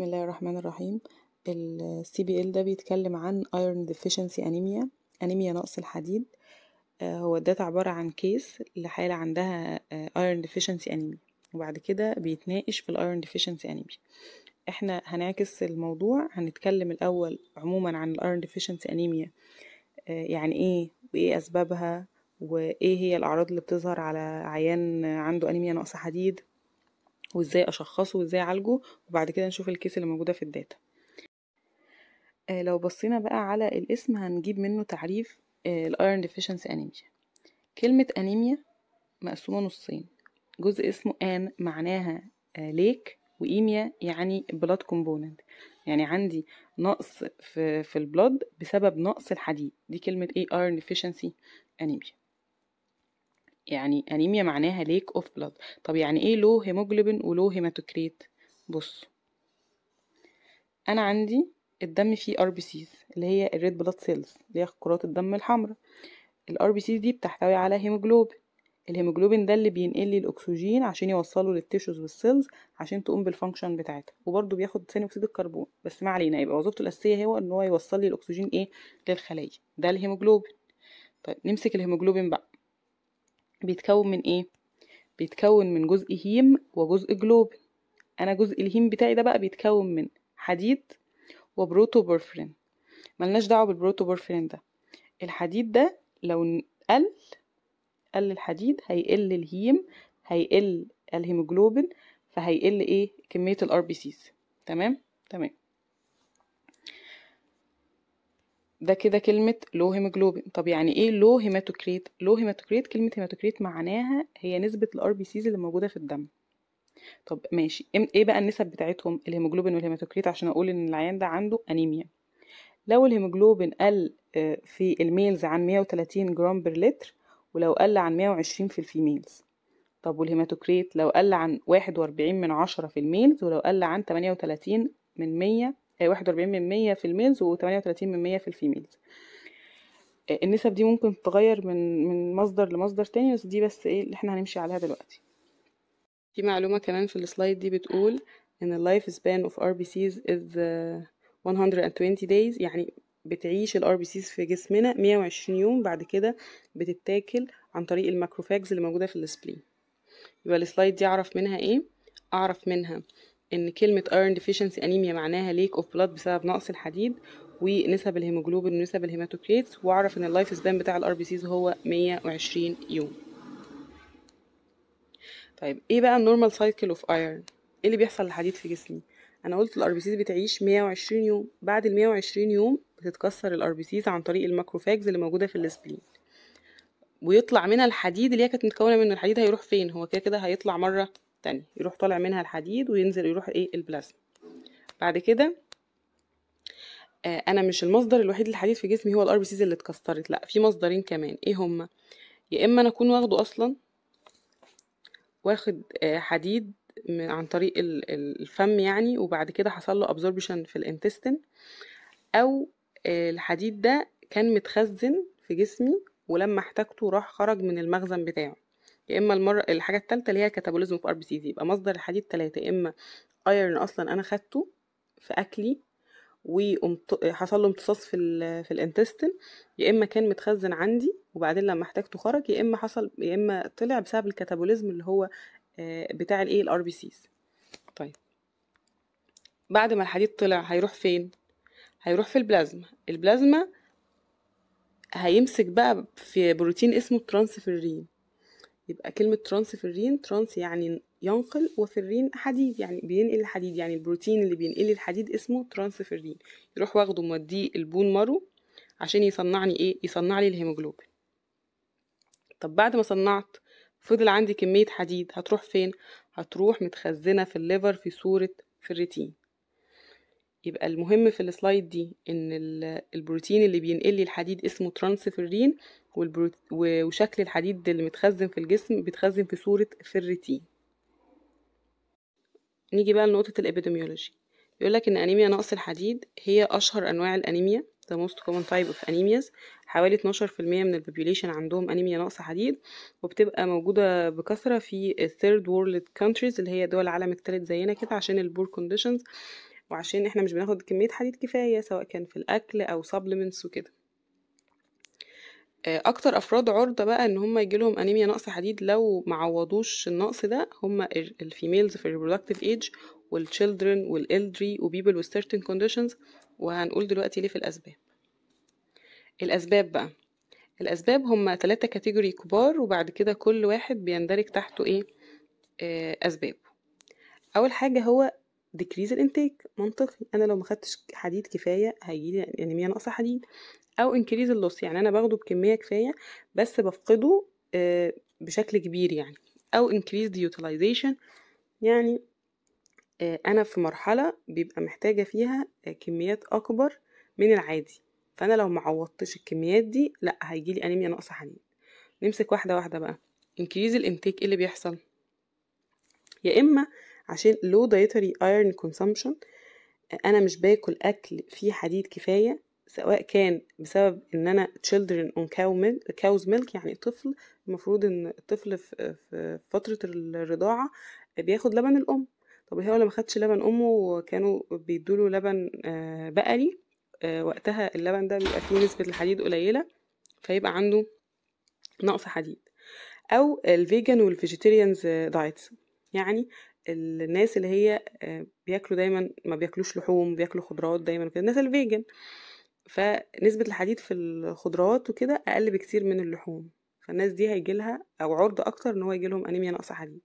بسم الله الرحمن الرحيم ال CBL ده بيتكلم عن Iron Deficiency Anemia أنيميا نقص الحديد آه، هو ده عبارة عن كيس لحالة عندها آه، Iron Deficiency Anemia وبعد كده بيتناقش في الأيرون Deficiency Anemia احنا هنعكس الموضوع هنتكلم الأول عموما عن الأيرون Deficiency Anemia آه، يعني ايه وايه أسبابها وايه هي الأعراض اللي بتظهر على عيان عنده أنيميا نقص حديد وازاي اشخصه وازاي اعالجه وبعد كده نشوف الكيس اللي موجوده في الداتا آه، لو بصينا بقى على الاسم هنجيب منه تعريف الايرون ديفيشنسي انيميا كلمه انيميا مقسومه نصين جزء اسمه ان معناها ليك آه، وايميا يعني بلاد كومبوننت يعني عندي نقص في في البلاد بسبب نقص الحديد دي كلمه ايه ايرون ديفيشنسي انيميا يعني انيميا معناها ليك اوف بلاد طب يعني ايه لو هيموجلوبين ولو هيماتوكريت بص انا عندي الدم فيه ار بي سيز اللي هي الريد بلاد سيلز اللي هي كرات الدم الحمراء الار بي سيز دي بتحتوي على هيموجلوبين الهيموجلوبين ده اللي بينقل لي الاكسجين عشان يوصله للتيشوز والسيلز عشان تقوم بالفانكشن بتاعتها وبرده بياخد ثاني اكسيد الكربون بس ما علينا يبقى وظيفته الاساسيه هو ان هو يوصل لي الاكسجين ايه للخلايا ده الهيموجلوبين طيب نمسك الهيموجلوبين بقى بيتكون من ايه بيتكون من جزء هيم وجزء جلوبي انا جزء الهيم بتاعي ده بقى بيتكون من حديد وبروتوبورفرين ملناش دعوه بالبروتوبورفرين ده الحديد ده لو قل قل الحديد هيقل الهيم هيقل الهيموجلوبين فهيقل ايه كميه الار بي سيز تمام تمام ده كده كلمة لو هيموجلوبين طب يعني ايه لو هيماتوكريت لو هيماتوكريت كلمة هيماتوكريت معناها هي نسبة الار بي سيز اللي موجودة في الدم طب ماشي ايه بقى النسب بتاعتهم الهيموجلوبين والهيماتوكريت عشان اقول ان العيان ده عنده انيميا لو الهيموجلوبين قل آه، في الميلز عن 130 جرام بر لتر ولو قل عن 120 في الفيميلز طب والهيماتوكريت لو قل عن 41 من 10 في الميلز ولو قل عن 38 من 100 آه، واحد وأربعين من مية في الميلز وتمانية وتلاتين من مية في الفيميلز آه، النسب دي ممكن تتغير من من مصدر لمصدر تاني بس دي بس ايه اللي احنا هنمشي عليها دلوقتي في معلومة كمان في السلايد دي بتقول ان اللايف سبان اوف ار بي سيز از 120 days يعني بتعيش الار بي سيز في جسمنا 120 يوم بعد كده بتتاكل عن طريق الماكروفاجز اللي موجودة في السبلين يبقى السلايد دي اعرف منها ايه اعرف منها ان كلمه iron deficiency انيميا معناها ليك اوف بلاد بسبب نقص الحديد ونسب الهيموجلوبين ونسب الهيماتوكريت واعرف ان اللايف سبان بتاع الار بي سيز هو 120 يوم طيب ايه بقى النورمال سايكل اوف ايرن ايه اللي بيحصل للحديد في جسمي انا قلت الار بي سيز بتعيش 120 يوم بعد ال 120 يوم بتتكسر الار بي سيز عن طريق الماكروفاجز اللي موجوده في السبلين ويطلع منها الحديد اللي هي كانت متكونه منه الحديد هيروح فين هو كده كده هيطلع مره تاني يروح طالع منها الحديد وينزل يروح ايه البلازما بعد كده آه انا مش المصدر الوحيد للحديد في جسمي هو الار بي سيز اللي اتكسرت لا في مصدرين كمان ايه هما يا اما انا اكون واخده اصلا واخد آه حديد من عن طريق الفم يعني وبعد كده حصل له ابزوربشن في الانتستين او آه الحديد ده كان متخزن في جسمي ولما احتاجته راح خرج من المخزن بتاعه يا اما المره الحاجه الثالثه اللي هي كاتابوليزم في ار بي سيز يبقى مصدر الحديد ثلاثه يا اما ايرن اصلا انا خدته في اكلي وحصل له امتصاص في ال في الانتستين يا اما كان متخزن عندي وبعدين لما احتاجته خرج يا اما حصل يا اما طلع بسبب الكاتابوليزم اللي هو آه، بتاع الايه الار بي سيز طيب بعد ما الحديد طلع هيروح فين هيروح في البلازما البلازما هيمسك بقى في بروتين اسمه الترانسفيرين يبقى كلمة ترانسفيرين ترانس يعني ينقل وفيرين حديد يعني بينقل الحديد يعني البروتين اللي بينقل الحديد اسمه ترانسفيرين يروح واخده موديه البون مارو عشان يصنعني ايه يصنع لي الهيموجلوبين طب بعد ما صنعت فضل عندي كمية حديد هتروح فين هتروح متخزنة في الليفر في صورة فريتين يبقى المهم في السلايد دي ان البروتين اللي بينقل لي الحديد اسمه ترانسفيرين وشكل الحديد اللي متخزن في الجسم بيتخزن في صورة فيرتين نيجي بقى لنقطة الإبيديميولوجي بيقولك إن أنيميا نقص الحديد هي أشهر أنواع الأنيميا the most common type of anemias حوالي 12% من البوبوليشن عندهم أنيميا نقص حديد وبتبقى موجودة بكثرة في third world countries اللي هي دول العالم الثالث زينا كده عشان البور conditions وعشان احنا مش بناخد كمية حديد كفاية سواء كان في الأكل أو سبلمنتس وكده آه، أكتر أفراد عرضة بقى إن هم يجيلهم أنيميا نقص حديد لو معوضوش النقص ده هم الفيميلز في الريبرودكتيف ايج والتشيلدرن والإلدري وبيبل وستيرتن كونديشنز وهنقول دلوقتي ليه في الأسباب الأسباب بقى الأسباب هم تلاتة كاتيجوري كبار وبعد كده كل واحد بيندرج تحته إيه آه، أسباب أول حاجة هو decrease الانتاج منطقي انا لو ما خدتش حديد كفايه هيجيلي انيميا يعني ناقصه حديد او increase اللوس يعني انا باخده بكميه كفايه بس بفقده آه، بشكل كبير يعني او increase the utilization يعني آه، انا في مرحله بيبقى محتاجه فيها آه، كميات اكبر من العادي فانا لو معوضتش الكميات دي لا هيجيلي انيميا ناقصه حديد نمسك واحده واحده بقى increase الانتاج ايه اللي بيحصل يا اما عشان low dietary iron consumption انا مش باكل اكل فيه حديد كفايه سواء كان بسبب ان انا children on cow milk, cow's milk يعني طفل المفروض ان الطفل في فتره الرضاعه بياخد لبن الام طب هو لما خدش لبن امه وكانوا بيدوله لبن آه، بقري آه، وقتها اللبن ده بيبقى فيه نسبه الحديد قليله فيبقى عنده نقص حديد او الفيجن والفيجيتيريانز دايتس يعني الناس اللي هي آه، بياكلوا دايما ما بياكلوش لحوم بياكلوا خضروات دايما كده الناس الفيجن فنسبة الحديد في الخضروات وكده أقل بكتير من اللحوم فالناس دي هيجيلها أو عرضة أكتر إن هو يجيلهم أنيميا ناقصة حديد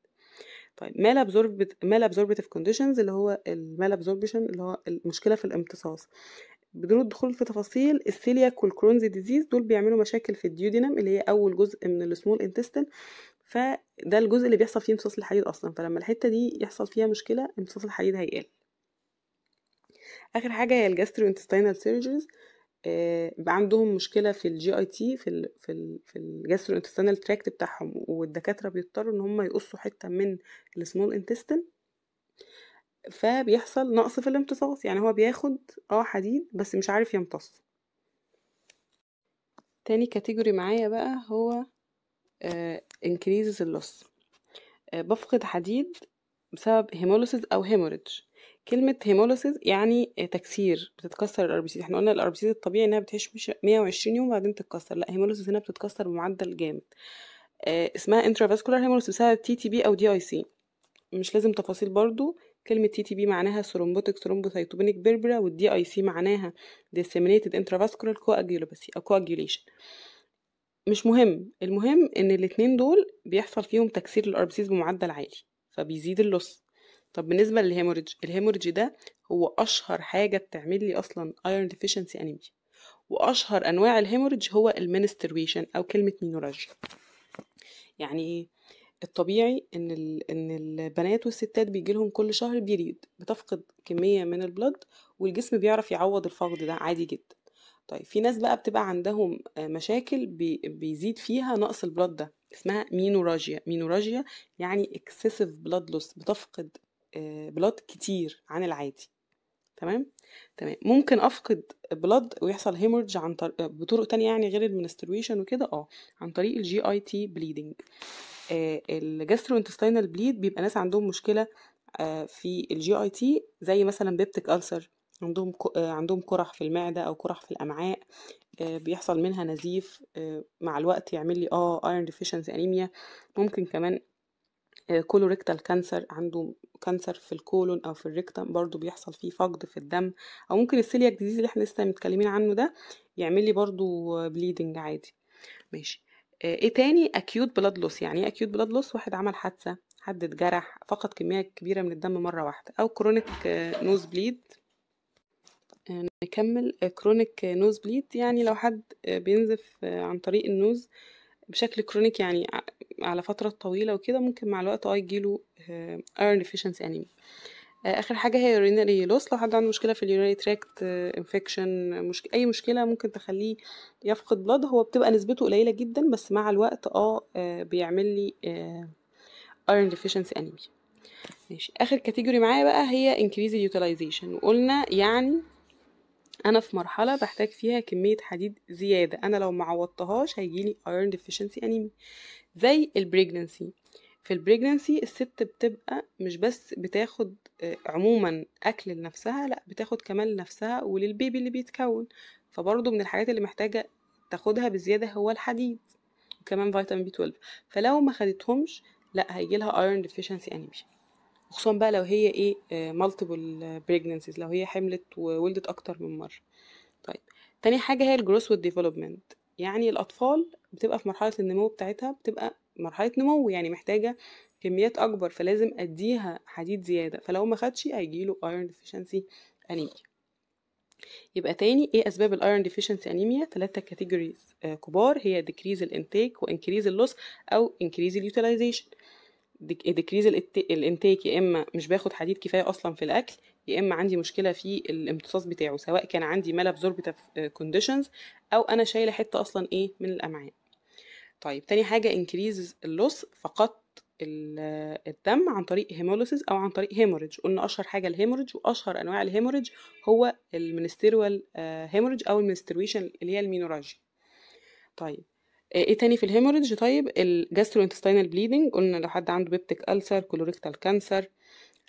طيب مال ابزوربت مال ابزوربتيف كونديشنز اللي هو المال ابزوربشن اللي هو المشكله في الامتصاص بدون الدخول في تفاصيل السيلياك والكرونز ديزيز دول بيعملوا مشاكل في الديودينم اللي هي اول جزء من السمول انتستين فده الجزء اللي بيحصل فيه امتصاص الحديد اصلا فلما الحته دي يحصل فيها مشكله امتصاص الحديد هيقل اخر حاجه هي الجاسترو انتستينال سيرجرز بقى عندهم مشكله في الجي اي تي في ال في الـ في الجاسترو انتستينال تراكت بتاعهم والدكاتره بيضطروا ان هم يقصوا حته من السمول انتستين فبيحصل نقص في الامتصاص يعني هو بياخد اه حديد بس مش عارف يمتص تاني كاتيجوري معايا بقى هو آه، increases اللص آه، بفقد حديد بسبب هيموليسيس او هيموريدج كلمة هيموليسيس يعني آه، تكسير بتتكسر الأربسيس احنا قلنا الأربسيس الطبيعي انها بتعيش 120 يوم وبعدين تتكسر لا هيموليسيس هنا بتتكسر بمعدل جامد اسمها انترافاسكولار هيموليسيس بسبب تي تي بي او دي اي سي مش لازم تفاصيل برضو كلمة تي تي بي معناها ثرومبوتيك ثرومبوسايتوبينيك بيربرا والدي اي سي معناها ديسيمينيتد انترافاسكولار coagulopathy او كواجيوليشن مش مهم المهم ان الاتنين دول بيحصل فيهم تكسير الار بمعدل عالي فبيزيد اللص طب بالنسبه للهيموريدج الهيموريدج ده هو اشهر حاجه بتعمل لي اصلا ايرون ديفيشنسي انيميا واشهر انواع الهيموريدج هو المنسترويشن او كلمه مينوراج يعني ايه الطبيعي ان ان البنات والستات بيجي لهم كل شهر بيريد بتفقد كميه من البلد والجسم بيعرف يعوض الفقد ده عادي جدا طيب في ناس بقى بتبقى عندهم آه، مشاكل بي بيزيد فيها نقص البلاد ده اسمها مينوراجيا مينوراجيا يعني اكسسيف بلاد لوس بتفقد بلاد آه، كتير عن العادي تمام تمام ممكن افقد بلاد ويحصل هيمورج عن طريق آه، بطرق تانية يعني غير المنسترويشن وكده اه عن طريق الجي اي تي بليدنج الجاسترو انتستينال بليد بيبقى ناس عندهم مشكله في الجي اي تي زي مثلا بيبتك ألسر عندهم آه، عندهم قرح في المعدة أو قرح في الأمعاء آه، بيحصل منها نزيف آه، مع الوقت يعمل لي اه ايرون ديفيشنسي انيميا ممكن كمان كولوريكتال كانسر عنده كانسر في الكولون او في الريكتم برضو بيحصل فيه فقد في الدم او ممكن السيلياك ديزيز اللي احنا لسه متكلمين عنه ده يعمل لي برضو بليدنج عادي ماشي ايه تاني اكيوت بلاد لوس يعني ايه اكيوت بلاد لوس واحد عمل حادثه حد اتجرح فقد كميه كبيره من الدم مره واحده او كرونيك نوز بليد نكمل كرونيك نوز بليد يعني لو حد بينزف عن طريق النوز بشكل كرونيك يعني على فترة طويلة وكده ممكن مع الوقت اه يجيله ايرن آه deficiency انيميا آه اخر حاجه هي urinary لوس لو حد عنده مشكله في اليورينري تراكت انفكشن مشك... اي مشكله ممكن تخليه يفقد بلد هو بتبقى نسبته قليله جدا بس مع الوقت اه, آه بيعمل لي ايرن deficiency انيميا ماشي اخر كاتيجوري معايا بقى هي increased utilization وقلنا يعني انا في مرحله بحتاج فيها كميه حديد زياده انا لو ما عوضتهاش هيجيلي ايرون ديفيشنسي انيمي زي البريجننسي في البريجننسي الست بتبقى مش بس بتاخد آه، عموما اكل لنفسها لا بتاخد كمان لنفسها وللبيبي اللي بيتكون فبرضه من الحاجات اللي محتاجه تاخدها بزياده هو الحديد وكمان فيتامين بي 12 فلو ما خدتهمش لا هيجيلها ايرون ديفيشنسي انيميا خصوصا بقى لو هي ايه مالتيبل آه، بريجننسيز لو هي حملت وولدت اكتر من مره طيب تاني حاجه هي الجروث والديفلوبمنت يعني الاطفال بتبقى في مرحله النمو بتاعتها بتبقى مرحله نمو يعني محتاجه كميات اكبر فلازم اديها حديد زياده فلو ما خدش هيجيله ايرون ديفيشنسي انيميا يبقى تاني ايه اسباب الايرون ديفيشنسي انيميا ثلاثه كاتيجوريز كبار هي ديكريز الانتيك وانكريز اللوس او انكريز اليوتيلايزيشن ديكريز الانتاك يا اما مش باخد حديد كفايه اصلا في الاكل يا اما عندي مشكله في الامتصاص بتاعه سواء كان عندي مال ابزوربتيف كونديشنز او انا شايله حته اصلا ايه من الامعاء طيب تاني حاجه انكريز اللوس فقط الدم عن طريق هيموليسيس او عن طريق هيموريج قلنا اشهر حاجه الهيموريج واشهر انواع الهيموريج هو المنستيروال هيموريج آه، او المينستريشن اللي هي المينوراجي طيب آه، ايه تاني في الهيموريدج طيب الجاسترو انتستينال بليدنج قلنا لو حد عنده بيبتيك ألسر كولوريكتال كانسر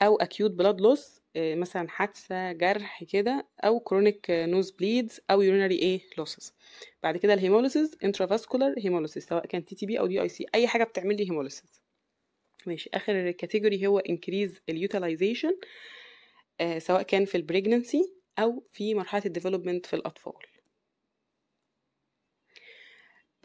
او اكيوت بلاد لوس مثلا حادثه جرح كده او كرونيك نوز بليدز او يورينري ايه لوسز بعد كده الهيموليسيس انترافاسكولار هيموليسيس سواء كان تي تي بي او دي اي سي اي حاجه بتعمل لي هيموليسيس ماشي اخر كاتيجوري هو انكريز اليوتيلايزيشن آه، سواء كان في البريجننسي او في مرحله الديفلوبمنت في الاطفال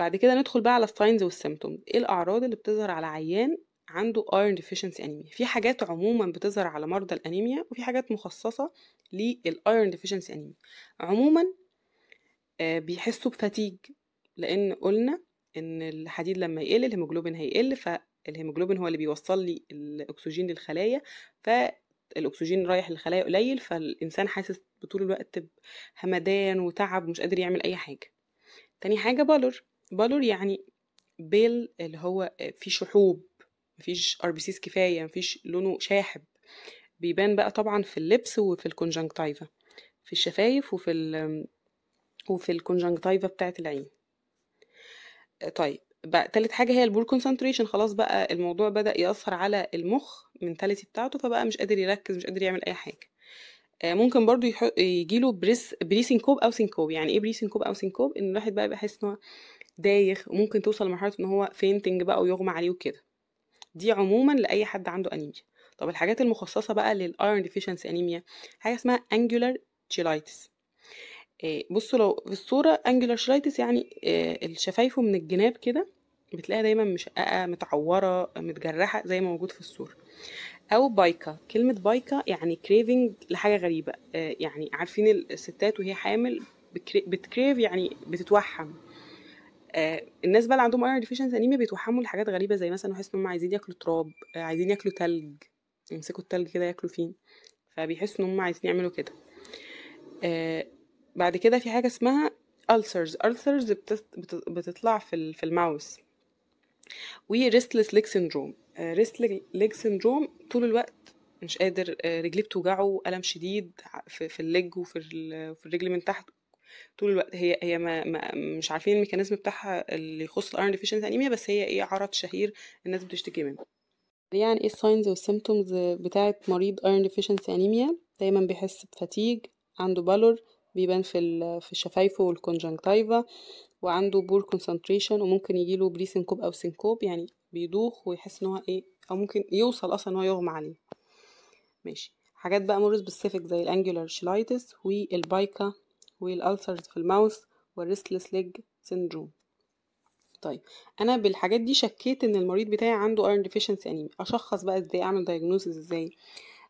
بعد كده ندخل بقى على الساينز والسيمتوم ايه الاعراض اللي بتظهر على عيان عنده ايرون ديفيشنسي انيميا في حاجات عموما بتظهر على مرضى الانيميا وفي حاجات مخصصه للايرن ديفيشنسي انيميا عموما آه، بيحسوا بفتيج لان قلنا ان الحديد لما يقل الهيموجلوبين هيقل فالهيموجلوبين هو اللي بيوصل لي الاكسجين للخلايا فالاكسجين رايح للخلايا قليل فالانسان حاسس بطول الوقت بهمدان وتعب ومش قادر يعمل اي حاجه تاني حاجه بالر بالور يعني بيل اللي هو فيه شحوب مفيش ار بي سيز كفايه مفيش لونه شاحب بيبان بقى طبعا في اللبس وفي الكونجنكتايفا في الشفايف وفي ال وفي الكونجنكتايفا بتاعه العين طيب بقى تالت حاجه هي البول كونسنتريشن خلاص بقى الموضوع بدا ياثر على المخ المنتاليتي بتاعته فبقى مش قادر يركز مش قادر يعمل اي حاجه آه، ممكن برضو يجيله بريس بريسينكوب او سينكوب يعني ايه بريسينكوب او سينكوب ان الواحد بقى بيحس ان هو دايخ وممكن توصل لمرحله ان هو فينتنج بقى ويغمى عليه وكده دي عموما لاي حد عنده انيميا طب الحاجات المخصصه بقى للايرون ديفيشنسي انيميا حاجه اسمها انجولار آه، تشيلايتس بصوا لو في الصوره انجولار تشيلايتس يعني آه، الشفايفه من الجناب كده بتلاقيها دايما مشققه متعوره متجرحه زي ما موجود في الصوره او بايكا كلمه بايكا يعني كريفنج لحاجه غريبه آه، يعني عارفين الستات وهي حامل بتكريف يعني بتتوحم آه الناس بقى اللي عندهم ايرون ديفيشنس انيميا بيتوحموا لحاجات غريبه زي مثلا يحسوا ان هم عايزين ياكلوا تراب آه عايزين ياكلوا تلج يمسكوا التلج كده ياكلوا فيه فبيحسوا ان هم عايزين يعملوا كده آه بعد كده في حاجه اسمها ulcers ulcers بتطلع في في الماوس و restless leg syndrome آه، restless leg syndrome طول الوقت مش قادر آه، رجليه بتوجعه ألم شديد في الليج وفي الرجل من تحت طول الوقت هي هي ما, ما مش عارفين الميكانيزم بتاعها اللي يخص الايرون ديفيشنس انيميا بس هي ايه عرض شهير الناس بتشتكي منه يعني ايه الساينز والسيمتومز بتاعه مريض ايرون ديفيشنس انيميا دايما بيحس بفتيج عنده بالور بيبان في في شفايفه والكونجنكتيفا وعنده بور كونسنتريشن وممكن يجيله بري سنكوب او سنكوب يعني بيدوخ ويحس ان هو ايه او ممكن يوصل اصلا ان هو يغمى عليه ماشي حاجات بقى مرة سبيسيفيك زي الانجولار شلايتس والبايكا والألسرز في الماوس والريستلس ليج سيندروم طيب انا بالحاجات دي شكيت ان المريض بتاعي عنده ايرن ديفيشنسي انيميا اشخص بقى ازاي اعمل دايجنوزز ازاي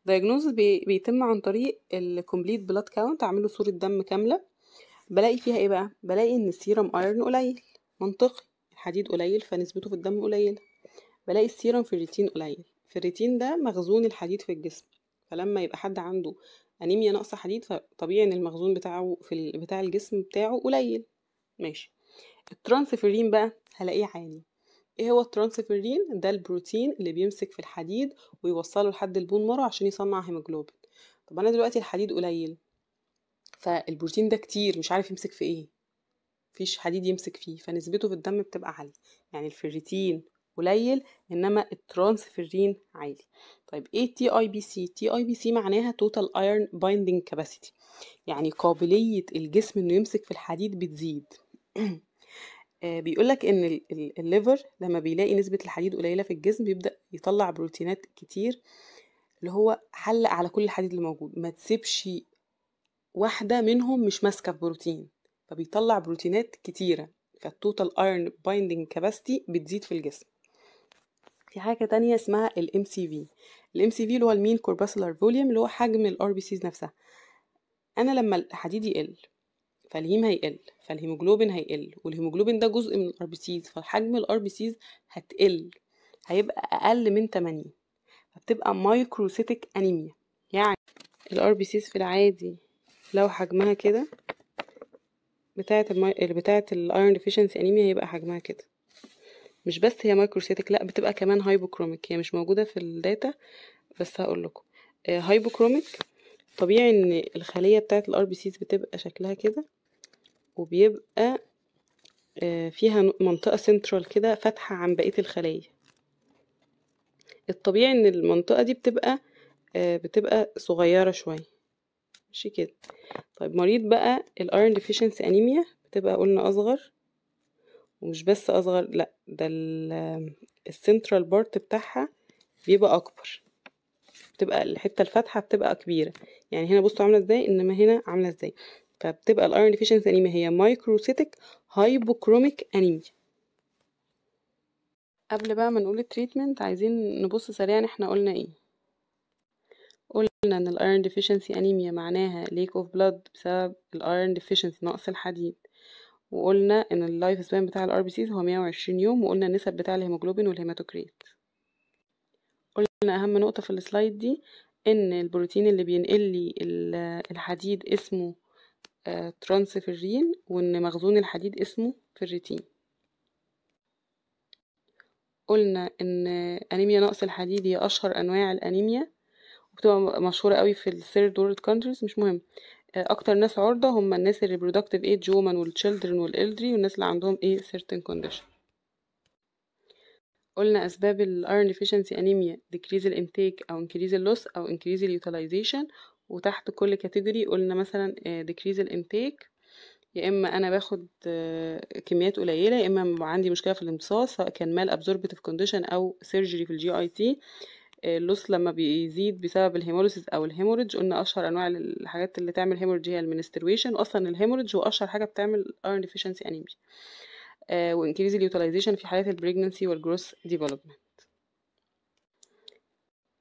دايجنوزز بي... بيتم عن طريق الكومبليت بلاد كاونت اعمله صوره دم كامله بلاقي فيها ايه بقى بلاقي ان السيرم ايرن قليل منطقي الحديد قليل فنسبته في الدم قليله بلاقي السيرم فيريتين قليل فيريتين ده مخزون الحديد في الجسم فلما يبقى حد عنده انيميا ناقصه حديد فطبيعي ان المخزون بتاعه في بتاع الجسم بتاعه قليل ماشي الترانسفيرين بقى هلاقيه عالي ايه هو الترانسفيرين ده البروتين اللي بيمسك في الحديد ويوصله لحد البون مارو عشان يصنع هيموجلوبين طب انا دلوقتي الحديد قليل فالبروتين ده كتير مش عارف يمسك في ايه مفيش حديد يمسك فيه فنسبته في الدم بتبقى عالية يعني الفيريتين قليل انما الترانسفيرين عالي طيب ايه تي اي بي سي تي اي بي سي معناها توتال ايرون بايندينج كاباسيتي يعني قابليه الجسم انه يمسك في الحديد بتزيد آه، بيقولك ان الليفر لما بيلاقي نسبه الحديد قليله في الجسم بيبدا يطلع بروتينات كتير اللي هو حلق على كل الحديد اللي موجود ما تسيبش واحده منهم مش ماسكه في بروتين فبيطلع بروتينات كتيره فالتوتال ايرون بايندينج كاباسيتي بتزيد في الجسم في حاجه تانية اسمها ال MCV ال MCV اللي هو المين كورباسولار فوليوم اللي هو حجم ال RBCs نفسها انا لما الحديد يقل فالهيم هيقل فالهيموجلوبين هيقل والهيموجلوبين ده جزء من ال RBCs فحجم ال RBCs هتقل هيبقى اقل من تمانية فبتبقى مايكروسيتك انيميا يعني ال RBCs في العادي لو حجمها كده بتاعه المي... بتاعه الايرون ديفيشنسي انيميا هيبقى حجمها كده مش بس هي مايكروسيتك لا بتبقى كمان هايبوكروميك هي مش موجودة في الداتا بس هقول لكم هايبوكروميك طبيعي ان الخلية بتاعة الار بي سيز بتبقى شكلها كده وبيبقى آه، فيها منطقة سنترال كده فاتحة عن بقية الخلية الطبيعي ان المنطقة دي بتبقى آه، بتبقى صغيرة شوية ماشي كده طيب مريض بقى الايرن ديفيشنسي انيميا بتبقى قلنا اصغر ومش بس اصغر لا ده السنترال بارت بتاعها بيبقى اكبر بتبقى الحته الفاتحه بتبقى كبيره يعني هنا بصوا عامله ازاي انما هنا عامله ازاي فبتبقى الايرون ديفيشنس انيميا هي مايكروسيتك هايبوكروميك انيميا قبل بقى ما نقول التريتمنت عايزين نبص سريعا احنا قلنا ايه قلنا ان الايرون ديفيشنسي انيميا معناها ليك اوف بلاد بسبب الايرون ديفيشنسي نقص الحديد وقلنا ان اللايف سبان بتاع الار بي سيز هو 120 يوم وقلنا النسب بتاع الهيموجلوبين والهيماتوكريت قلنا اهم نقطه في السلايد دي ان البروتين اللي بينقل لي الحديد اسمه آه، ترانسفيرين وان مخزون الحديد اسمه فيريتين قلنا ان انيميا نقص الحديد هي اشهر انواع الانيميا وبتبقى مشهوره قوي في الثيرد وورلد كونتريز مش مهم اكتر ناس عرضة هم الناس الريبرودكتيف ايج وومن والتشيلدرن والالدري والناس اللي عندهم ايه certain condition قلنا اسباب الايرون deficiency انيميا decrease الانتيك او increase اللوس او increase اليوتيلايزيشن وتحت كل كاتيجوري قلنا مثلا آه، decrease الانتيك يا اما انا باخد آه، كميات قليله يا اما عندي مشكله في الامتصاص سواء كان مال ابزوربتيف كونديشن او سيرجري في الجي اي تي اللص لما بيزيد بسبب الهيموليسيس او الهيموريدج قلنا اشهر انواع الحاجات اللي تعمل هيموريدج هي المنسترويشن اصلا الهيموريدج هو اشهر حاجه بتعمل ايرن ديفيشنسي انيميا وانكريز اليوتيلايزيشن في حالات البريجننسي والجروث ديفلوبمنت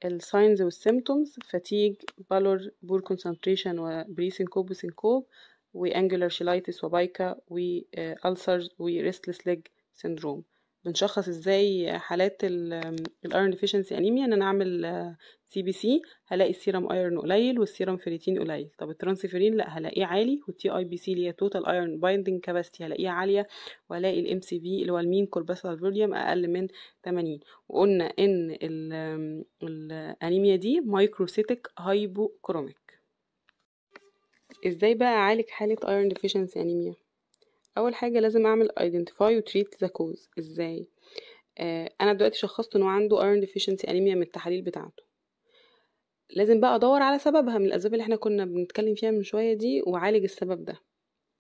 الساينز والسيمتومز فاتيج بالور بور كونسنتريشن وبري سينكوب وسينكوب وانجولار شيلايتس وبايكا والسرز وريستلس ليج سيندروم بنشخص ازاي حالات الايرون ديفيشنسي انيميا ان انا اعمل سي بي سي هلاقي السيرم ايرون قليل والسيرم فريتين قليل طب الترانسفيرين لا هلاقيه عالي والتي اي بي سي اللي هي توتال ايرون بايندنج كاباسيتي هلاقيها عاليه والاقي الام سي في اللي هو المين كوربسال فوليوم اقل من 80 وقلنا ان الانيميا دي مايكروسيتك هايبوكروميك ازاي بقى اعالج حاله ايرون ديفيشنسي انيميا اول حاجه لازم اعمل identify و treat the cause ازاي آه انا دلوقتي شخصت انه عنده iron deficiency anemia من التحاليل بتاعته لازم بقى ادور على سببها من الاسباب اللي احنا كنا بنتكلم فيها من شويه دي واعالج السبب ده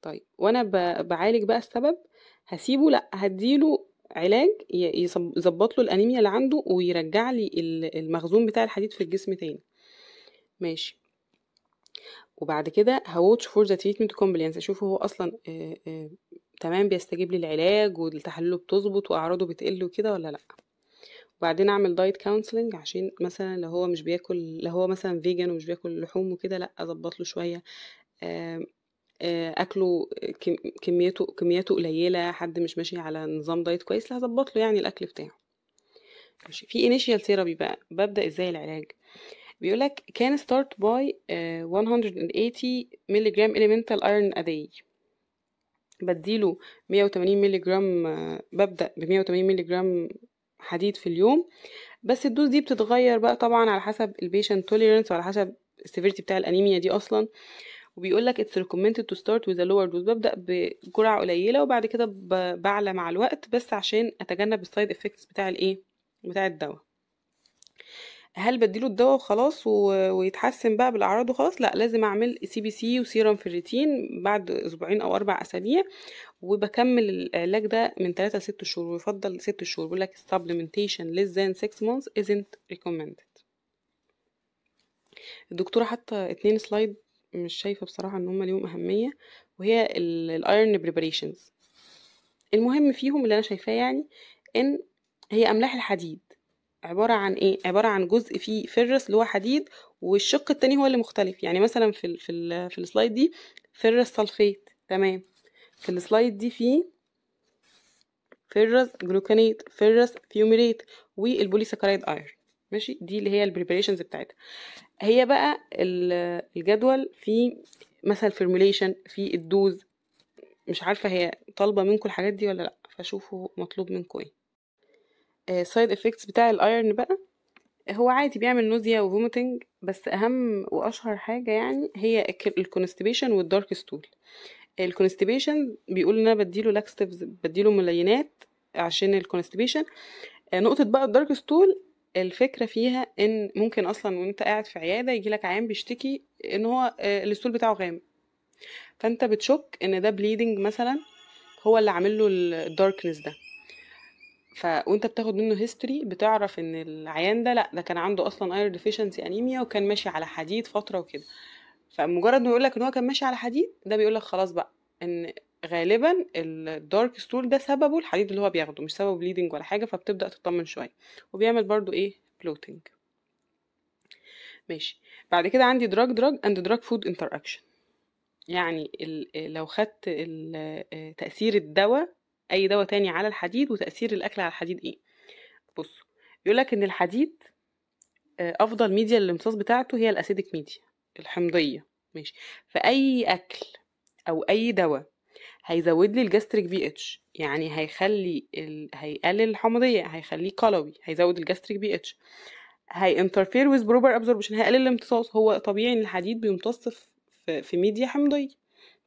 طيب وانا بعالج بقى السبب هسيبه لا هديله علاج يظبط له الانيميا اللي عنده ويرجع لي المخزون بتاع الحديد في الجسم تاني ماشي وبعد كده هواتش فور ذا تريتمنت كومبلينس اشوف هو اصلا تمام بيستجيب للعلاج وتحاليله بتظبط واعراضه بتقل وكده ولا لا وبعدين اعمل دايت كونسلنج عشان مثلا لو هو مش بياكل لو هو مثلا فيجن ومش بياكل لحوم وكده لا اظبط له شويه اكله كميته كمياته قليله حد مش ماشي على نظام دايت كويس لا اظبط له يعني الاكل بتاعه ماشي في انيشيال ثيرابي بقى ببدا ازاي العلاج بيقول لك كان start by 180 مللي جرام elemental iron a day بديله 180 مللي جرام ببدأ ب 180 مللي جرام حديد في اليوم بس الدوز دي بتتغير بقى طبعا على حسب البيشنت توليرنس وعلى حسب السيفيرتي بتاع الانيميا دي اصلا وبيقول لك اتس ريكومندد تو ستارت وذ لوور دوز ببدا بجرعه قليله وبعد كده بعلى مع الوقت بس عشان اتجنب السايد افكتس بتاع الايه بتاع الدواء هل بديله الدواء وخلاص و... ويتحسن بقى بالاعراض وخلاص لا لازم اعمل سي بي سي وسيرم في الروتين بعد اسبوعين او اربع اسابيع وبكمل العلاج ده من 3 ل 6 شهور ويفضل 6 شهور بيقول لك السبلمنتيشن less than 6 months isn't recommended الدكتوره حاطه اتنين سلايد مش شايفه بصراحه ان هما ليهم اهميه وهي الايرن بريباريشنز المهم فيهم اللي انا شايفاه يعني ان هي املاح الحديد عبارة عن ايه عبارة عن جزء فيه فرس اللي هو حديد والشق التاني هو اللي مختلف يعني مثلا في ال في ال في السلايد دي فرس صلفيت تمام في السلايد دي فيه فرس جلوكانيت فرس فيوميريت والبوليسكرايد اير ماشي دي اللي هي البريبريشنز بتاعتها هي بقى الجدول في مثلا فيرميليشن في الدوز مش عارفه هي طالبه منكم الحاجات دي ولا لا فشوفوا مطلوب منكم ايه سايد آه، افكتس بتاع الايرن بقى هو عادي بيعمل نوزيا وفوميتنج بس اهم واشهر حاجه يعني هي الكونستيبيشن والدارك ستول الكونستيبيشن بيقول ان انا بديله لاكستيفز بديله ملينات عشان الكونستيبيشن آه، نقطه بقى الدارك ستول الفكره فيها ان ممكن اصلا وانت قاعد في عياده يجيلك عيان بيشتكي ان هو آه، الستول بتاعه غامق فانت بتشك ان ده بليدنج مثلا هو اللي عامل له الداركنس ده ف وانت بتاخد منه هيستوري بتعرف ان العيان ده لأ ده كان عنده أصلًا iron ديفيشنسي انيميا وكان ماشي على حديد فترة وكده، فمجرد ما يقول لك إن هو كان ماشي على حديد ده بيقول لك خلاص بقى إن غالبًا الدارك ستول ده سببه الحديد اللي هو بياخده مش سببه بليدنج ولا حاجة، فبتبدأ تطمن شوية، وبيعمل برضو إيه بلوتنج ماشي، بعد كده عندي دراج اند دراج فود انتر اكشن يعني لو خدت آه، تأثير الدواء اي دواء تاني على الحديد وتاثير الاكل على الحديد ايه بصوا يقولك ان الحديد آه، افضل ميديا للامتصاص بتاعته هي الاسيدك ميديا الحمضيه ماشي فاي اكل او اي دواء هيزود لي الجاستريك بي اتش يعني هيخلي ال... هيقلل الحمضيه هيخليه قلوي هيزود الجاستريك بي اتش هي انترفير ويز بروبر ابزوربشن هيقلل الامتصاص هو طبيعي ان الحديد بيمتص في, في ميديا حمضيه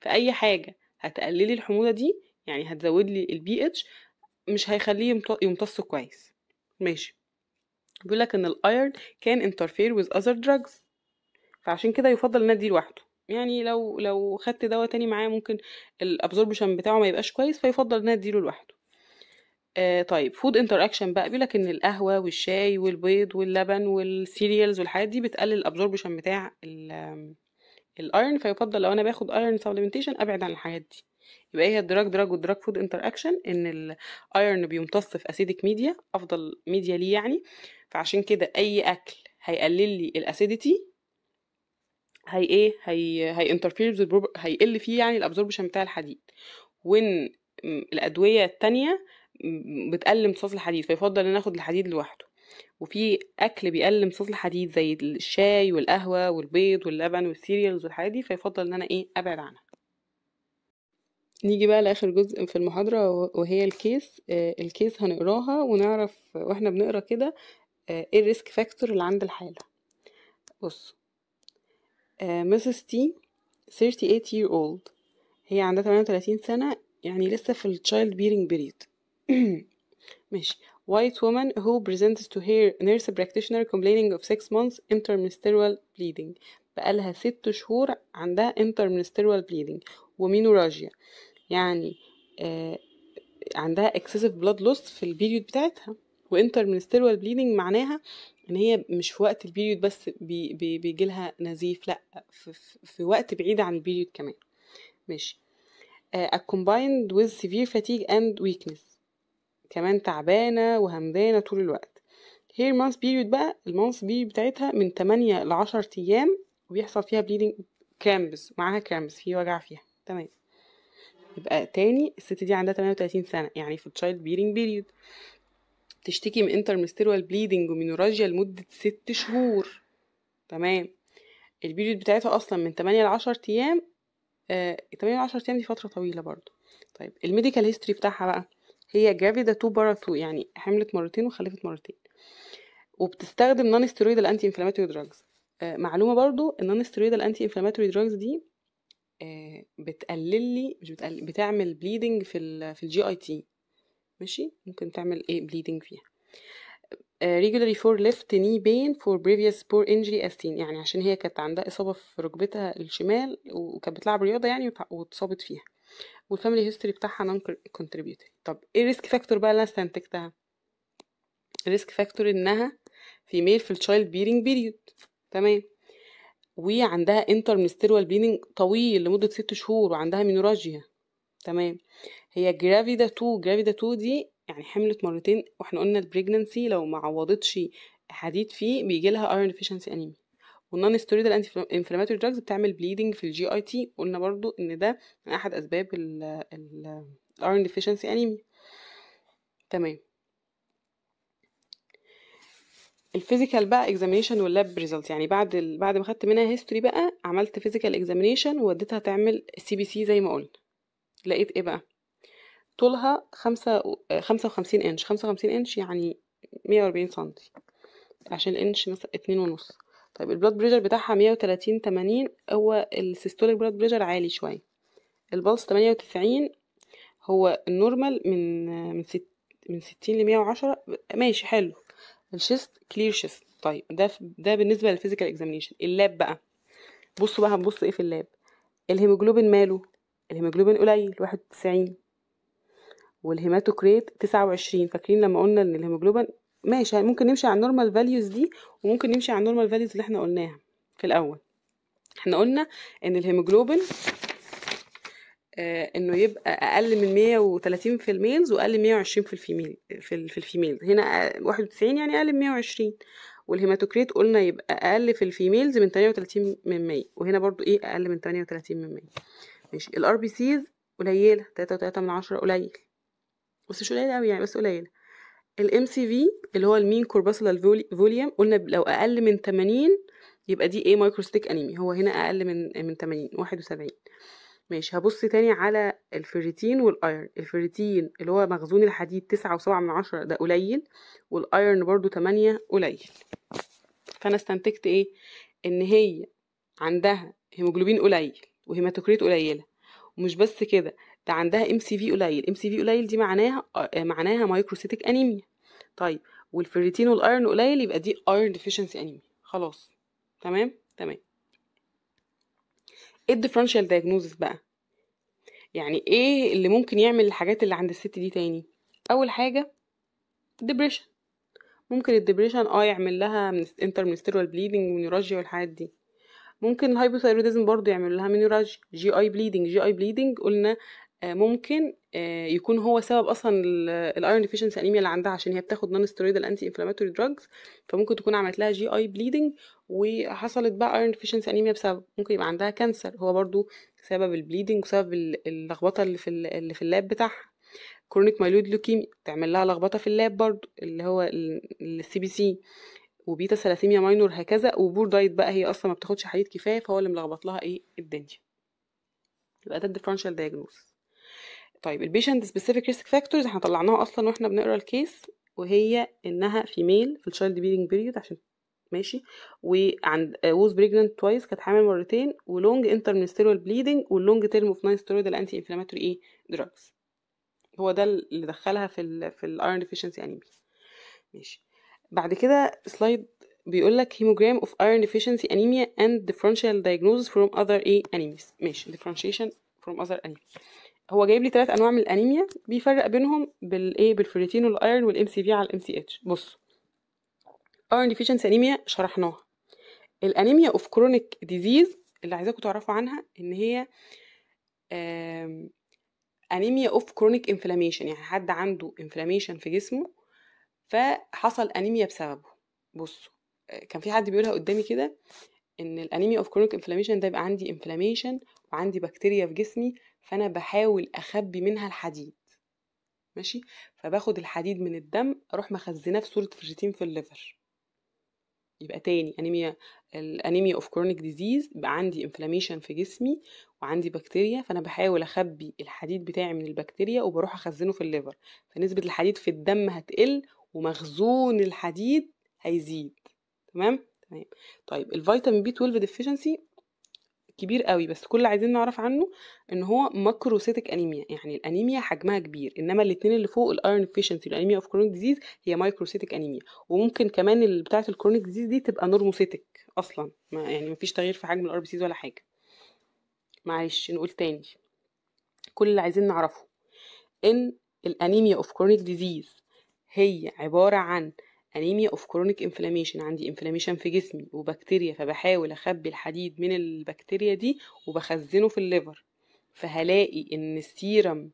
في اي حاجه هتقللي الحموضه دي يعني هتزود لي البي اتش مش هيخليه يمتص كويس ماشي بيقول لك ان الايرن كان انترفير with اذر دراجز فعشان كده يفضل ان ندي لوحده يعني لو لو خدت دواء تاني معاه ممكن الابزوربشن بتاعه ما يبقاش كويس فيفضل ان اديله لوحده آه طيب فود انتر اكشن بقى بيقول لك ان القهوه والشاي والبيض واللبن والسيريالز والحاجات دي بتقلل الابزوربشن بتاع الايرن فيفضل لو انا باخد ايرن سبلمنتيشن ابعد عن الحاجات دي يبقى هي الدراج دراج والدراج فود انتر اكشن ان الايرن بيمتص في اسيدك ميديا افضل ميديا ليه يعني فعشان كده اي اكل هيقلل لي الاسيديتي هي ايه هي هي انترفيرز هيقل فيه يعني الابزوربشن بتاع الحديد وان الادويه التانية بتقلل امتصاص الحديد فيفضل ان اخد الحديد لوحده وفي اكل بيقلل امتصاص الحديد زي الشاي والقهوه والبيض واللبن والسيريالز والحاجات دي فيفضل ان انا ايه ابعد عنها نيجي بقى لاخر جزء في المحاضره وهي الكيس آه، الكيس هنقراها ونعرف واحنا بنقرا كده آه، ايه الريسك فاكتور اللي عند الحاله بص مسز تي 38 year old هي عندها 38 سنه يعني لسه في التشايلد بيرنج بيريد ماشي white woman who presents to her nurse practitioner complaining of six months intermenstrual bleeding بقالها ست شهور عندها intermenstrual bleeding ومينوراجيا يعني آه، عندها اكسسيف بلاد لوس في البيريود بتاعتها وانتر منستيريال بليدنج معناها ان هي مش في وقت البيريود بس بي بي بيجي لها نزيف لا في, في وقت بعيد عن البيريود كمان ماشي آه، combined with severe fatigue and weakness كمان تعبانة وهمدانة طول الوقت هير مانس بيريود بقى المانس بيريود بتاعتها من 8 ل 10 ايام وبيحصل فيها بليدنج كرامبس معاها كرامبس في وجع فيها تمام يبقى تاني الست دي عندها 38 سنة يعني في تشايلد بيرينج بيريود تشتكي من انتر ميستيروال بليدنج ومينوراجيا لمدة ست شهور تمام البيريود بتاعتها أصلا من 8 ل 10 أيام آه 8 ل 10 أيام دي فترة طويلة برضو طيب الميديكال هيستوري بتاعها بقى هي جافيدا تو بارا تو يعني حملت مرتين وخلفت مرتين وبتستخدم نون ستيرويدال انتي انفلاماتوري دراجز معلومه برضو النون ستيرويدال انتي انفلاماتوري دراجز دي آه، بتقلل لي مش بتقلل بتعمل بليدنج في ال في الجي اي تي ماشي ممكن تعمل ايه بليدنج فيها ريجولاري فور ليفت ني بين فور بريفيوس بور انجري استين يعني عشان هي كانت عندها إصابة في ركبتها الشمال وكانت بتلعب رياضة يعني واتصابت فيها والفاميلي هيستوري بتاعها نون contributing طب ايه الريسك فاكتور بقى اللي انا استنتجتها الريسك فاكتور انها في ميل في التشايلد بيرينج بيريود تمام وعندها انتر منستيريوال بليدنج طويل لمده ست شهور وعندها مينوراجيا تمام هي جرافيدا تو جرافيدا تو دي يعني حملت مرتين واحنا قلنا البريجنانسي لو ما عوضتش حديد فيه بيجي لها ايرون ديفيشنسي انيميا والنون ستيرويدال انتي انفلاماتوري دراجز بتعمل بليدنج في الجي اي تي قلنا برضو ان ده من احد اسباب الايرون ديفيشنسي انيميا تمام الفيزيكال بقى اكزامينشن واللاب ريزلت يعني بعد ال... بعد ما خدت منها هيستوري بقى عملت فيزيكال اكزامينشن ووديتها تعمل سي بي سي زي ما قلت لقيت ايه بقى طولها خمسة خمسة وخمسين انش خمسة وخمسين انش يعني مية وأربعين سنتي عشان الانش مثلا اتنين ونص طيب البلاد بريجر بتاعها مية وتلاتين تمانين هو السيستوليك بلاد بريجر عالي شوية البلس تمانية وتسعين هو النورمال من من ست من ستين لمية وعشرة ماشي حلو الشيست كلير شيست طيب ده ده بالنسبه للفيزيكال اكزامينشن اللاب بقى بصوا بقى هنبص ايه في اللاب الهيموجلوبين ماله الهيموجلوبين قليل 91 والهيماتوكريت 29 فاكرين لما قلنا ان الهيموجلوبين ماشي ممكن نمشي على النورمال فاليوز دي وممكن نمشي على النورمال فاليوز اللي احنا قلناها في الاول احنا قلنا ان الهيموجلوبين آه، انه يبقى اقل من 130 في الميلز واقل من 120 في الفيميل في, في الفيميل هنا 91 يعني اقل من 120 والهيماتوكريت قلنا يبقى اقل في الفيميلز من 38 من 100 وهنا برضو ايه اقل من 38 من 100 ماشي الار بي سيز قليله 3.3 من 10 قليل بس مش قليل قوي يعني بس قليله الام سي في اللي هو المين كورباسولار فوليوم قلنا لو اقل من 80 يبقى دي ايه مايكروستيك انيمي هو هنا اقل من من 80 71 ماشي هبص تاني على الفيريتين والايرن الفيريتين اللي هو مخزون الحديد تسعة وسبعة من عشرة ده قليل والايرن برضو تمانية قليل فانا استنتجت ايه ان هي عندها هيموجلوبين قليل وهيماتوكريت قليله ومش بس كده ده عندها ام سي في قليل ام سي في قليل دي معناها آه، معناها مايكروسيتيك انيميا طيب والفيريتين والايرن قليل يبقى دي ايرن ديفيشنسي انيميا خلاص تمام تمام ايه الديفرنشال دايجنوزس بقى يعني ايه اللي ممكن يعمل الحاجات اللي عند الست دي تاني اول حاجه ديبريشن ممكن الديبريشن اه يعمل لها انتر منسترال بليدنج ونيوراجيا والحاجات دي ممكن الهايبوثايروديزم برضو يعمل لها منيوراج جي اي بليدنج جي اي بليدنج قلنا آه، ممكن آه، يكون هو سبب اصلا الايرون ديفيشنس انيميا اللي عندها عشان هي بتاخد نون ستيرويد انتي انفلاماتوري دراجز فممكن تكون عملت لها جي اي بليدنج وحصلت بقى ايرون ديفيشنس انيميا بسبب ممكن يبقى عندها كانسر هو برضو سبب البليدنج وسبب اللخبطه اللي في اللي في اللاب بتاعها كرونيك مايلود لوكيميا تعمل لها لخبطه في اللاب برضو اللي هو السي بي سي وبيتا ثلاسيميا ماينور هكذا وبور دايت بقى هي اصلا ما بتاخدش حديد كفايه فهو اللي ملخبط لها ايه الدنيا يبقى ده الديفرنشال دايجنوستس طيب البيشنت سبيسيفيك ريسك فاكتورز احنا طلعناها اصلا واحنا بنقرا الكيس وهي انها فيميل في الشايلد بيرنج بيريود عشان ماشي وعند ووز بريجننت توايس كانت حامل مرتين ولونج انتر مينستيريال بليدنج واللونج تيرم اوف ناين ستيرويد الانتي انفلاماتوري ايه دراجز هو ده اللي دخلها في الـ في الايرون ديفيشنسي انيميا ماشي بعد كده سلايد بيقول لك هيموجرام اوف ايرون ديفيشنسي انيميا اند ديفرنشال دايجنوزز فروم اذر ايه انيميز ماشي ديفرنشيشن فروم اذر انيميز هو جايب لي ثلاث انواع من الانيميا بيفرق بينهم بالايه بالفريتين والايرن والام سي في على الام سي اتش بص ايرن ديفيشنسي انيميا شرحناها الانيميا اوف كرونيك ديزيز اللي عايزاكم تعرفوا عنها ان هي انيميا اوف كرونيك انفلاميشن يعني حد عنده انفلاميشن في جسمه فحصل انيميا بسببه بصوا كان في حد بيقولها قدامي كده ان الانيميا اوف كرونيك انفلاميشن ده يبقى عندي انفلاميشن وعندي بكتيريا في جسمي فانا بحاول اخبي منها الحديد ماشي فباخد الحديد من الدم اروح مخزناه في صوره فرجتين في الليفر يبقى تاني انيميا الانيميا اوف كرونيك ديزيز يبقى عندي انفلاميشن في جسمي وعندي بكتيريا فانا بحاول اخبي الحديد بتاعي من البكتيريا وبروح اخزنه في الليفر فنسبه الحديد في الدم هتقل ومخزون الحديد هيزيد تمام تمام طيب الفيتامين بي 12 ديفيشنسي كبير قوي بس كل اللي عايزين نعرف عنه ان هو ماكروسيتك انيميا يعني الانيميا حجمها كبير انما الاثنين اللي فوق الايرون افشنسي الانيميا اوف كرونيك ديزيز هي مايكروسيتك انيميا وممكن كمان اللي بتاعه الكرونيك ديزيز دي تبقى نورموسيتك اصلا ما يعني مفيش تغيير في حجم الار بي سيز ولا حاجه معلش نقول تاني كل اللي عايزين نعرفه ان الانيميا اوف كرونيك ديزيز هي عباره عن انيميا اوف كرونيك انفلاميشن عندي انفلاميشن في جسمي وبكتيريا فبحاول اخبي الحديد من البكتيريا دي وبخزنه في الليفر فهلاقي ان السيرم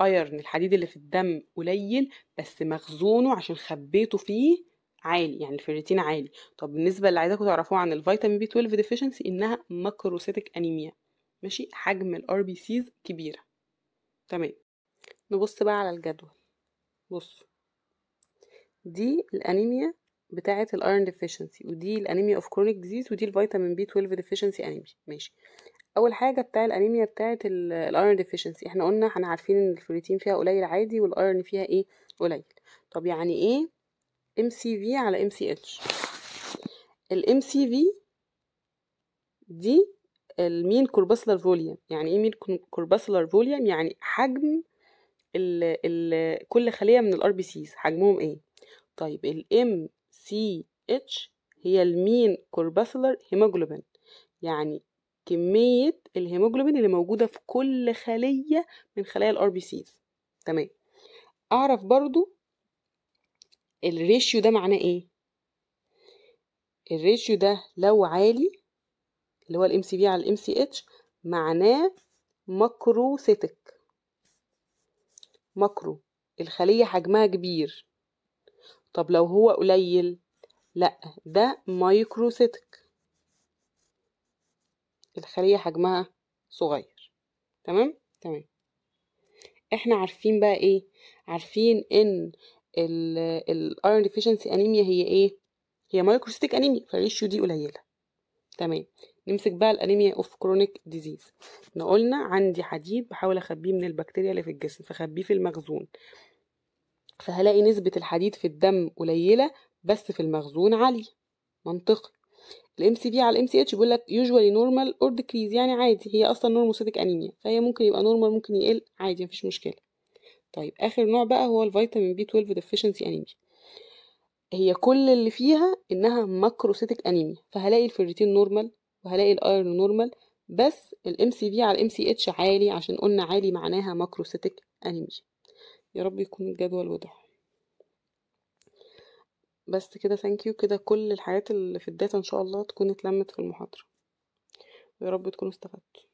ايرن الحديد اللي في الدم قليل بس مخزونه عشان خبيته فيه عالي يعني الفيريتين عالي طب بالنسبه اللي عايزاكم تعرفوه عن الفيتامين بي 12 ديفيشنسي انها ماكروسيتك انيميا ماشي حجم الار بي سيز كبيره تمام نبص بقى على الجدول بصوا دي الانيميا بتاعه الايرون ديفيشنسي ودي الانيميا اوف كرونيك ديزيز ودي الفيتامين بي 12 ديفيشنسي انيميا ماشي اول حاجه بتاع الانيميا بتاعه الايرون ديفيشنسي احنا قلنا احنا عارفين ان الفلوريتين فيها قليل عادي والايرون فيها ايه قليل طب يعني ايه ام سي في على ام سي اتش الام سي في دي المين كورباسلر فوليوم يعني ايه مين كورباسلر فوليوم يعني حجم ال الـ كل خليه من الار بي سيز حجمهم ايه طيب ال MCH اتش هي المين كورباسلر هيموجلوبين يعني كمية الهيموجلوبين اللي موجودة في كل خلية من خلايا الار بي سيز تمام اعرف برضو الريشيو ده معناه ايه الريشيو ده لو عالي اللي هو الام سي بي على الام سي اتش معناه ماكروسيتك ماكرو الخلية حجمها كبير طب لو هو قليل لأ ده مايكروسيتك الخلية حجمها صغير تمام تمام احنا عارفين بقى ايه عارفين ان الايرون ديفيشنسي انيميا هي ايه هي مايكروسيتك انيميا فالريشيو دي قليله تمام نمسك بقى الانيميا اوف كرونيك ديزيز احنا قلنا عندي حديد بحاول اخبيه من البكتيريا اللي في الجسم فخبيه في المخزون فهلاقي نسبة الحديد في الدم قليلة بس في المخزون عالية منطقي الام سي في على الام سي اتش بيقول لك يوجوالي نورمال اور ديكريز يعني عادي هي اصلا نورموسيتك انيميا فهي ممكن يبقى نورمال ممكن يقل عادي مفيش مشكله طيب اخر نوع بقى هو الفيتامين بي 12 ديفيشنسي انيميا هي كل اللي فيها انها ماكروسيتك انيميا فهلاقي الفيريتين نورمال وهلاقي الايرن نورمال بس الام سي في على الام سي اتش عالي عشان قلنا عالي معناها ماكروسيتك انيميا يا رب يكون الجدول وضح بس كده ثانك يو كده كل الحاجات اللي في الداتا ان شاء الله تكون اتلمت في المحاضره يا رب تكونوا استفدتوا